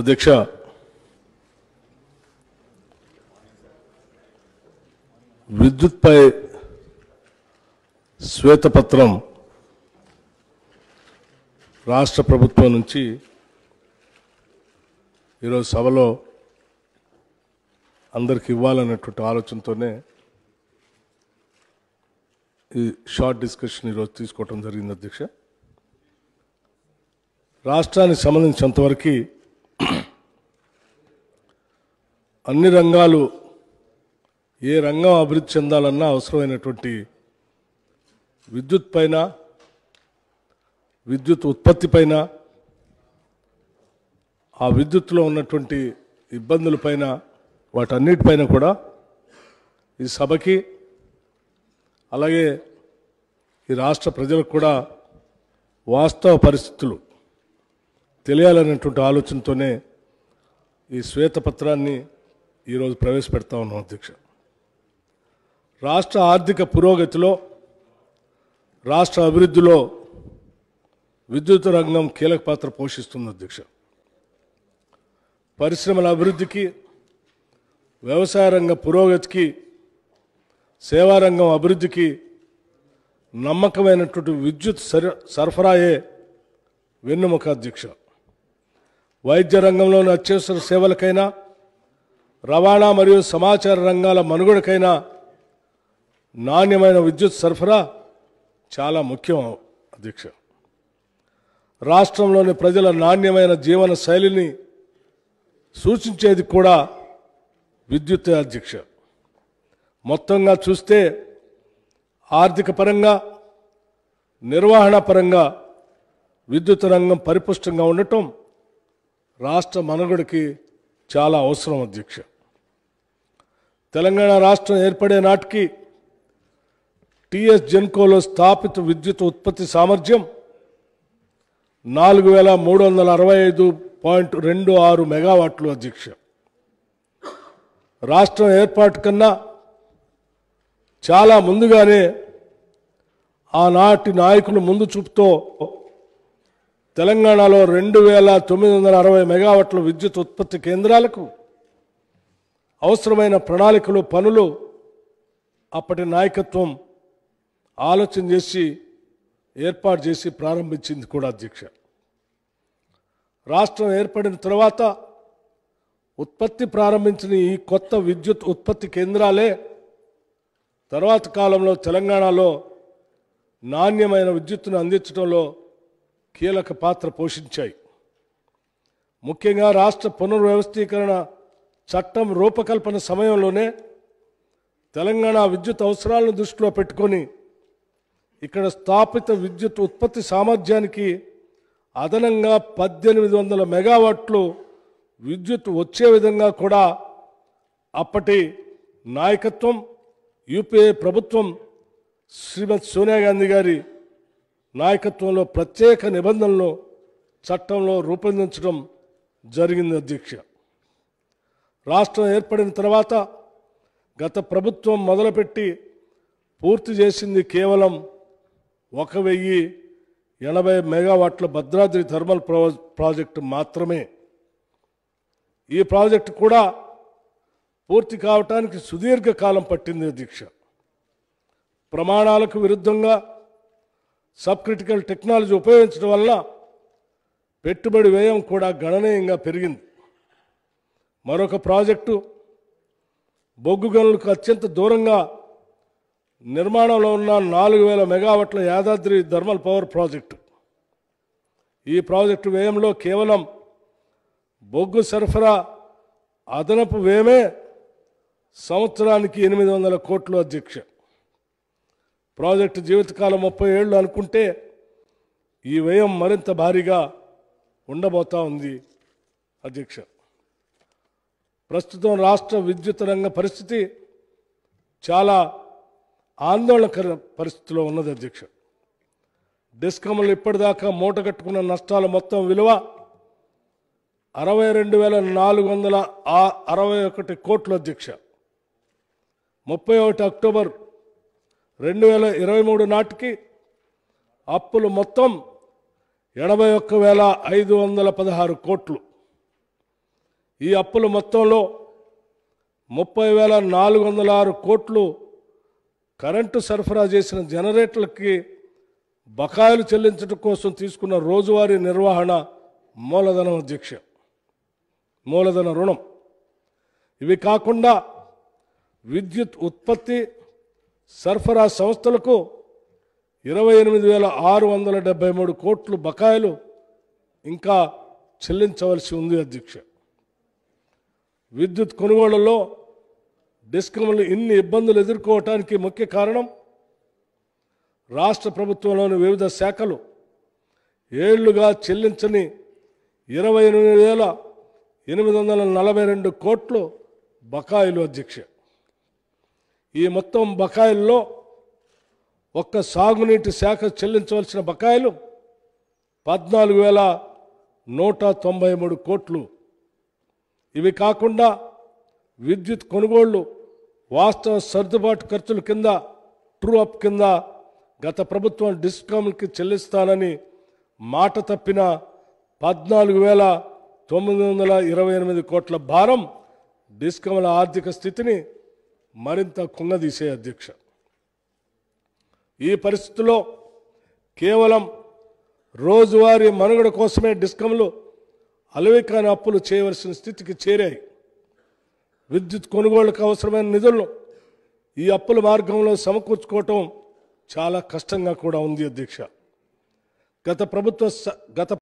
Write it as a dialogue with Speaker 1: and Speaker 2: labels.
Speaker 1: అధ్యక్ష విద్యుత్పై శ్వేతపత్రం రాష్ట్ర ప్రభుత్వం నుంచి ఈరోజు సభలో అందరికి ఇవ్వాలన్నటువంటి ఆలోచనతోనే ఈ షార్ట్ డిస్కషన్ ఈరోజు తీసుకోవటం జరిగింది అధ్యక్ష రాష్ట్రానికి సంబంధించినంతవరకు అన్ని రంగాలు ఏ రంగం అభివృద్ధి చెందాలన్నా అవసరమైనటువంటి విద్యుత్ పైన విద్యుత్ ఉత్పత్తి పైన ఆ విద్యుత్లో ఉన్నటువంటి పైన వాటన్నిటిపైన కూడా ఈ సభకి అలాగే ఈ రాష్ట్ర ప్రజలకు కూడా వాస్తవ పరిస్థితులు తెలియాలనేటువంటి ఆలోచనతోనే ఈ శ్వేతపత్రాన్ని ఈరోజు ప్రవేశపెడతా ఉన్నాం అధ్యక్ష రాష్ట్ర ఆర్థిక పురోగతిలో రాష్ట్ర అభివృద్ధిలో విద్యుత్ రంగం కీలక పాత్ర పోషిస్తుంది అధ్యక్ష పరిశ్రమల అభివృద్ధికి వ్యవసాయ రంగ పురోగతికి సేవారంగం అభివృద్ధికి నమ్మకమైనటువంటి విద్యుత్ సరఫరాయే వెన్నుముఖ అధ్యక్ష వైద్య రంగంలోని అత్యవసర సేవలకైనా రవాణా మరియు సమాచార రంగాల మనుగడకైనా నాణ్యమైన విద్యుత్ సరఫరా చాలా ముఖ్యం అధ్యక్ష రాష్ట్రంలోని ప్రజల నాణ్యమైన జీవన శైలిని సూచించేది కూడా విద్యుత్ అధ్యక్ష మొత్తంగా చూస్తే ఆర్థిక పరంగా నిర్వహణ పరంగా విద్యుత్ రంగం పరిపుష్టంగా ఉండటం రాష్ట్ర మనుగడికి చాలా అవసరం అధ్యక్ష తెలంగాణ రాష్ట్రం ఏర్పడే నాటికి టిఎస్ జెన్కోలో స్థాపిత విద్యుత్ ఉత్పత్తి సామర్థ్యం నాలుగు వేల మూడు వందల అరవై ఐదు పాయింట్ రెండు ఆరు మెగావాట్లు అధ్యక్ష రాష్ట్రం ఏర్పాటు కన్నా చాలా ముందుగానే ఆనాటి నాయకులు ముందు చూపుతో తెలంగాణలో రెండు వేల తొమ్మిది వందల అరవై మెగావట్ల విద్యుత్ ఉత్పత్తి కేంద్రాలకు అవసరమైన ప్రణాళికలు పనులు అప్పటి నాయకత్వం ఆలోచన చేసి ఏర్పాటు చేసి ప్రారంభించింది కూడా అధ్యక్ష రాష్ట్రం ఏర్పడిన తర్వాత ఉత్పత్తి ప్రారంభించిన ఈ కొత్త విద్యుత్ ఉత్పత్తి కేంద్రాలే తర్వాత కాలంలో తెలంగాణలో నాణ్యమైన విద్యుత్తును అందించడంలో కీలక పాత్ర పోషించాయి ముఖ్యంగా రాష్ట్ర పునర్వ్యవస్థీకరణ చట్టం రూపకల్పన సమయంలోనే తెలంగాణ విద్యుత్ అవసరాలను దృష్టిలో పెట్టుకొని ఇక్కడ స్థాపిత విద్యుత్ ఉత్పత్తి సామర్థ్యానికి అదనంగా పద్దెనిమిది వందల మెగావాట్లు విద్యుత్ వచ్చే విధంగా కూడా అప్పటి నాయకత్వం యూపీఏ ప్రభుత్వం శ్రీమతి సోనియా గాంధీ గారి నాయకత్వంలో ప్రత్యేక నిబంధనలు చట్టంలో రూపొందించడం జరిగింది అధ్యక్ష రాష్ట్రం ఏర్పడిన తర్వాత గత ప్రభుత్వం మొదలుపెట్టి పూర్తి చేసింది కేవలం ఒక వెయ్యి ఎనభై మెగావాట్ల భద్రాద్రి థర్మల్ ప్రాజెక్టు మాత్రమే ఈ ప్రాజెక్టు కూడా పూర్తి కావటానికి సుదీర్ఘకాలం పట్టింది దీక్ష ప్రమాణాలకు విరుద్ధంగా సబ్ క్రిటికల్ టెక్నాలజీ ఉపయోగించడం వల్ల పెట్టుబడి వ్యయం కూడా గణనీయంగా పెరిగింది మరొక ప్రాజెక్టు బొగ్గు గనులకు అత్యంత దూరంగా నిర్మాణంలో ఉన్న నాలుగు వేల మెగావట్ల యాదాద్రి థర్మల్ పవర్ ప్రాజెక్టు ఈ ప్రాజెక్టు వ్యయంలో కేవలం బొగ్గు సరఫరా అదనపు వ్యయమే సంవత్సరానికి ఎనిమిది వందల కోట్లు అధ్యక్ష ప్రాజెక్టు జీవితకాలం ముప్పై ఏళ్ళు అనుకుంటే ఈ వ్యయం మరింత భారీగా ఉండబోతా ఉంది అధ్యక్ష ప్రస్తుతం రాష్ట్ర విద్యుత్ రంగ పరిస్థితి చాలా ఆందోళనకర పరిస్థితిలో ఉన్నది అధ్యక్ష డిస్కమ్లు ఇప్పటిదాకా మూట కట్టుకున్న నష్టాల మొత్తం విలువ అరవై రెండు వేల నాలుగు వందల అరవై ఒకటి కోట్లు అధ్యక్ష ముప్పై ఒకటి అక్టోబర్ రెండు వేల ఇరవై మూడు నాటికి అప్పులు మొత్తం ఎనభై ఒక్క వేల ఐదు వందల పదహారు కోట్లు ఈ అప్పులు మొత్తంలో ముప్పై వేల నాలుగు వందల ఆరు కోట్లు కరెంటు సరఫరా చేసిన జనరేటర్లకి బకాయిలు చెల్లించడం కోసం తీసుకున్న రోజువారీ నిర్వహణ మూలధనం అధ్యక్ష మూలధన రుణం ఇవి కాకుండా విద్యుత్ ఉత్పత్తి సరఫరా సంస్థలకు ఇరవై ఎనిమిది వేల ఆరు వందల డెబ్బై మూడు కోట్లు బకాయిలు ఇంకా చెల్లించవలసి ఉంది అధ్యక్ష విద్యుత్ కొనుగోళ్లలో డిస్కమ్లు ఇన్ని ఇబ్బందులు ఎదుర్కోవటానికి ముఖ్య కారణం రాష్ట్ర ప్రభుత్వంలోని వివిధ శాఖలు ఏళ్లుగా చెల్లించని ఇరవై ఎనిమిది వేల ఎనిమిది వందల నలభై రెండు కోట్లు బకాయిలు అధ్యక్ష ఈ మొత్తం బకాయిల్లో ఒక్క సాగునీటి శాఖ చెల్లించవలసిన బకాయిలు పద్నాలుగు వేల నూట తొంభై మూడు కోట్లు ఇవి కాకుండా విద్యుత్ కొనుగోళ్లు వాస్తవ సర్దుబాటు ఖర్చుల కింద ట్రూ అప్ కింద గత ప్రభుత్వం డిస్కౌంట్కి చెల్లిస్తానని మాట తప్పిన పద్నాలుగు వేల తొమ్మిది వందల ఇరవై ఎనిమిది కోట్ల భారం డిస్కౌంట్ల ఆర్థిక స్థితిని మరింత కుంగదీసే అధ్యక్ష ఈ పరిస్థితుల్లో కేవలం రోజువారీ మనుగడ కోసమే డిస్కంలు అలవికాని అప్పులు చేయవలసిన స్థితికి చేరాయి విద్యుత్ కొనుగోళ్లకు అవసరమైన నిధులను ఈ అప్పుల మార్గంలో సమకూర్చుకోవటం చాలా కష్టంగా కూడా ఉంది అధ్యక్ష గత ప్రభుత్వ గత